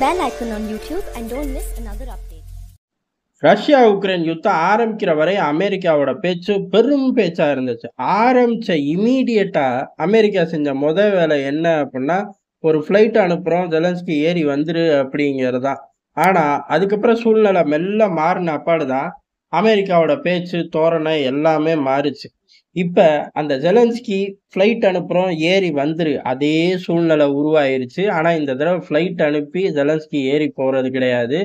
bell icon on YouTube and don't miss another update. Russia Ukraine யுத்தம் ஆரம்பிக்கிற வரை அமெரிக்காவோட பேச்சு பெரும் பேச்சா இருந்துச்சு ஆரம்பித்த இமீடியட்டா அமெரிக்கா செஞ்ச முதல் வேலை என்ன அப்படின்னா ஒரு ஃப்ளைட் அனுப்புகிறோம் ஜெலன்ஸ்கி ஏறி வந்துரு அப்படிங்கிறது தான் ஆனால் அதுக்கப்புறம் சூழ்நிலை மெல்ல மாறின அப்பாடு தான் அமெரிக்காவோட பேச்சு தோரணை எல்லாமே மாறிச்சு இப்போ அந்த ஜெலன்ஸ்கி ஃப்ளைட் அனுப்புகிறோம் ஏறி வந்துரு அதே சூழ்நிலை உருவாயிருச்சு ஆனால் இந்த தடவை ஃப்ளைட் அனுப்பி ஜெலன்ஸ்கி ஏறி போகிறது கிடையாது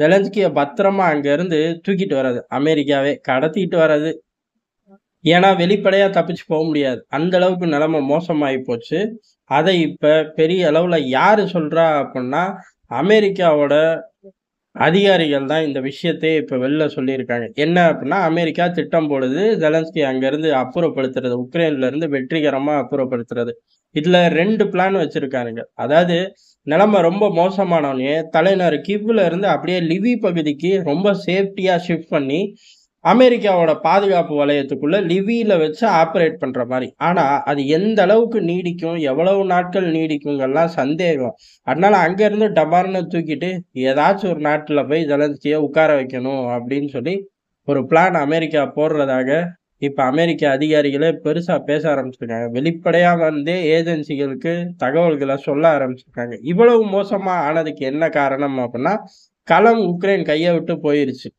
ஜெலன்ஸ்கியை பத்திரமா அங்கேருந்து தூக்கிட்டு வராது அமெரிக்காவே கடத்திட்டு வர்றது ஏன்னா வெளிப்படையாக தப்பிச்சு போக முடியாது அந்த அளவுக்கு நிலைமை மோசமாகி போச்சு அதை இப்போ பெரிய அளவில் யார் சொல்கிறா அப்படின்னா அமெரிக்காவோட அதிகாரிகள் தான் இந்த விஷயத்தையே இப்போ வெளில சொல்லியிருக்காங்க என்ன அப்படின்னா அமெரிக்கா திட்டம் போடுது ஜெலன்ஸ்கி அங்கேருந்து அப்புறப்படுத்துறது உக்ரைன்லேருந்து வெற்றிகரமாக அப்புறப்படுத்துறது இதில் ரெண்டு பிளான் வச்சுருக்காருங்க அதாவது நிலமை ரொம்ப மோசமானவனே தலைநகர் கிவ்ல இருந்து அப்படியே லிவி பகுதிக்கு ரொம்ப சேஃப்டியாக ஷிஃப்ட் பண்ணி அமெரிக்காவோட பாதுகாப்பு வலயத்துக்குள்ள லிவியில வச்சு ஆப்ரேட் பண்ற மாதிரி ஆனா அது எந்த அளவுக்கு நீடிக்கும் எவ்வளவு நாட்கள் நீடிக்குங்கெல்லாம் சந்தேகம் அதனால அங்க இருந்து டபார்னு தூக்கிட்டு ஏதாச்சும் ஒரு நாட்டுல போய் ஜெலன்ஸ்கிய உட்கார வைக்கணும் அப்படின்னு சொல்லி ஒரு பிளான் அமெரிக்கா போடுறதாக இப்ப அமெரிக்க அதிகாரிகளே பெருசா பேச ஆரம்பிச்சிருக்காங்க வெளிப்படையா வந்து ஏஜென்சிகளுக்கு தகவல்களை சொல்ல ஆரம்பிச்சிருக்காங்க இவ்வளவு மோசமா ஆனதுக்கு என்ன காரணம் அப்படின்னா களம் உக்ரைன் கையை விட்டு போயிருச்சு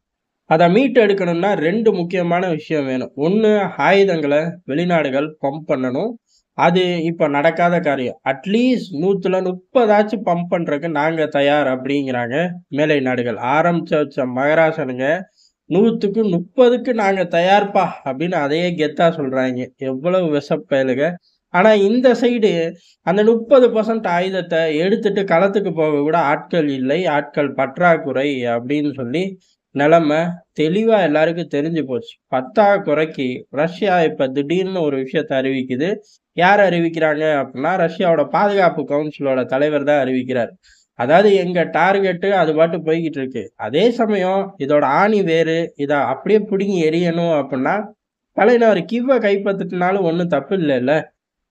அதை மீட்டு எடுக்கணும்னா ரெண்டு முக்கியமான விஷயம் வேணும் ஒன்று ஆயுதங்களை வெளிநாடுகள் பம்ப் பண்ணணும் அது இப்போ நடக்காத காரியம் அட்லீஸ்ட் நூற்றுல முப்பதாச்சும் பம்ப் பண்ணுறதுக்கு நாங்கள் தயார் அப்படிங்கிறாங்க மேலை நாடுகள் ஆரம்பிச்ச வச்ச மகராசனுங்க நூற்றுக்கு முப்பதுக்கு நாங்கள் தயார்ப்பா அப்படின்னு அதையே கெத்தாக சொல்கிறாங்க எவ்வளவு விஷப்பயலுங்க ஆனால் இந்த சைடு அந்த முப்பது பர்சன்ட் ஆயுதத்தை எடுத்துட்டு களத்துக்கு போக கூட ஆட்கள் இல்லை ஆட்கள் பற்றாக்குறை அப்படின்னு சொல்லி நிலமை தெளிவாக எல்லாருக்கும் தெரிஞ்சு போச்சு பத்தா குறைக்கு ரஷ்யா இப்போ திடீர்னு ஒரு விஷயத்த அறிவிக்குது யார் அறிவிக்கிறாங்க அப்படின்னா ரஷ்யாவோட பாதுகாப்பு கவுன்சிலோட தலைவர் தான் அறிவிக்கிறார் அதாவது எங்கள் டார்கெட்டு அது பாட்டு போய்கிட்டு இருக்கு அதே சமயம் இதோட ஆணி வேறு இதை அப்படியே பிடுங்கி எரியணும் அப்படின்னா தலைநகர் கிவ்வை கைப்பற்றினாலும் ஒன்றும் தப்பு இல்லைல்ல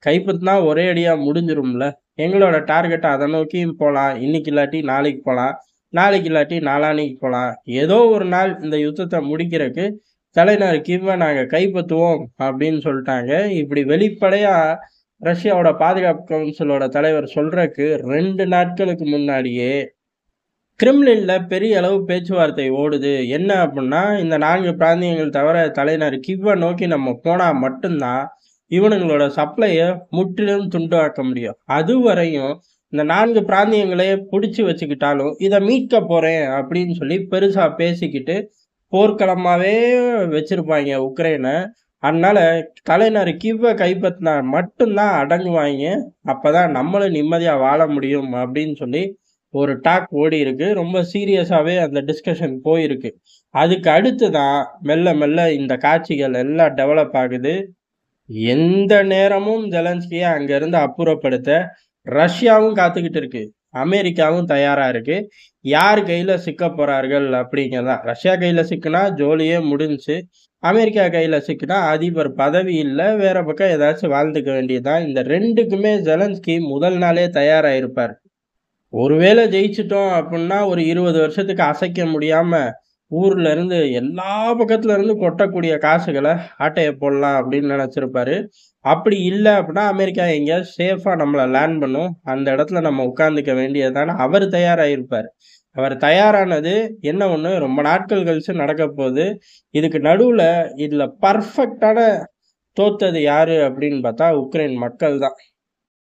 கைப்பற்றினா ஒரே அடியாக முடிஞ்சிரும்ல எங்களோட டார்கெட்டை அதை நோக்கியும் போகலாம் இன்னைக்கு இல்லாட்டி நாளைக்கு போகலாம் நாளைக்கு இல்லாட்டி நாளானிக்கு போகலாம் ஏதோ ஒரு நாள் இந்த யுத்தத்தை முடிக்கிறதுக்கு தலைநகர் கீவை நாங்கள் கைப்பற்றுவோம் அப்படின்னு சொல்லிட்டாங்க இப்படி வெளிப்படையாக ரஷ்யாவோட பாதுகாப்பு கவுன்சிலோட தலைவர் சொல்றதுக்கு ரெண்டு நாட்களுக்கு முன்னாடியே கிரிம்லின்ல பெரிய அளவு பேச்சுவார்த்தை ஓடுது என்ன அப்படின்னா இந்த நான்கு பிராந்தியங்கள் தவிர தலைநகர் கிவ்வ நோக்கி நம்ம போனால் மட்டும்தான் இவனுங்களோட சப்ளையை முற்றிலும் ஆக்க முடியும் அதுவரையும் இந்த நான்கு பிராந்தியங்களையே பிடிச்சி வச்சுக்கிட்டாலும் இதை மீட்க போகிறேன் அப்படின்னு சொல்லி பெருசாக பேசிக்கிட்டு போர்க்களமாகவே வச்சுருப்பாங்க உக்ரைனை அதனால் தலைநர் கிவ்வை கைப்பற்றினா மட்டும்தான் அடங்குவாங்க அப்போ தான் நம்மளும் நிம்மதியாக வாழ முடியும் அப்படின்னு சொல்லி ஒரு டாக் ஓடி இருக்கு ரொம்ப சீரியஸாகவே அந்த டிஸ்கஷன் போயிருக்கு அதுக்கு அடுத்து தான் மெல்ல மெல்ல இந்த காட்சிகள் எல்லாம் டெவலப் ஆகுது எந்த நேரமும் ஜெலன்ஸ்கியை அங்கேருந்து அப்புறப்படுத்த ரஷ்யாவும் காத்துக்கிட்டு இருக்கு அமெரிக்காவும் தயாரா இருக்கு யார் கையில சிக்க போறார்கள் அப்படிங்கிறதா ரஷ்யா கையில சிக்கினா ஜோலியே முடிஞ்சு அமெரிக்கா கையில சிக்கினா அதிபர் பதவி இல்லை வேற பக்கம் ஏதாச்சும் வாழ்ந்துக்க வேண்டியதுதான் இந்த ரெண்டுக்குமே ஜெலன்ஸ்கி முதல் நாளே தயாரா இருப்பார் ஒருவேளை ஜெயிச்சிட்டோம் அப்படின்னா ஒரு இருபது வருஷத்துக்கு அசைக்க முடியாம ஊரில் இருந்து எல்லா பக்கத்துல இருந்து கொட்டக்கூடிய காசுகளை ஆட்டையை போடலாம் அப்படின்னு நினைச்சிருப்பாரு அப்படி இல்லை அப்படின்னா அமெரிக்கா எங்கேயாவது சேஃபாக நம்மளை லேண்ட் பண்ணும் அந்த இடத்துல நம்ம உட்காந்துக்க வேண்டியதுதான் அவர் தயாராகிருப்பார் அவர் தயாரானது என்ன ஒன்று ரொம்ப நாட்கள் கழிச்சு நடக்க போகுது இதுக்கு நடுவில் இதில் பர்ஃபெக்டான தோத்தது யாரு அப்படின்னு பார்த்தா உக்ரைன் மக்கள் தான்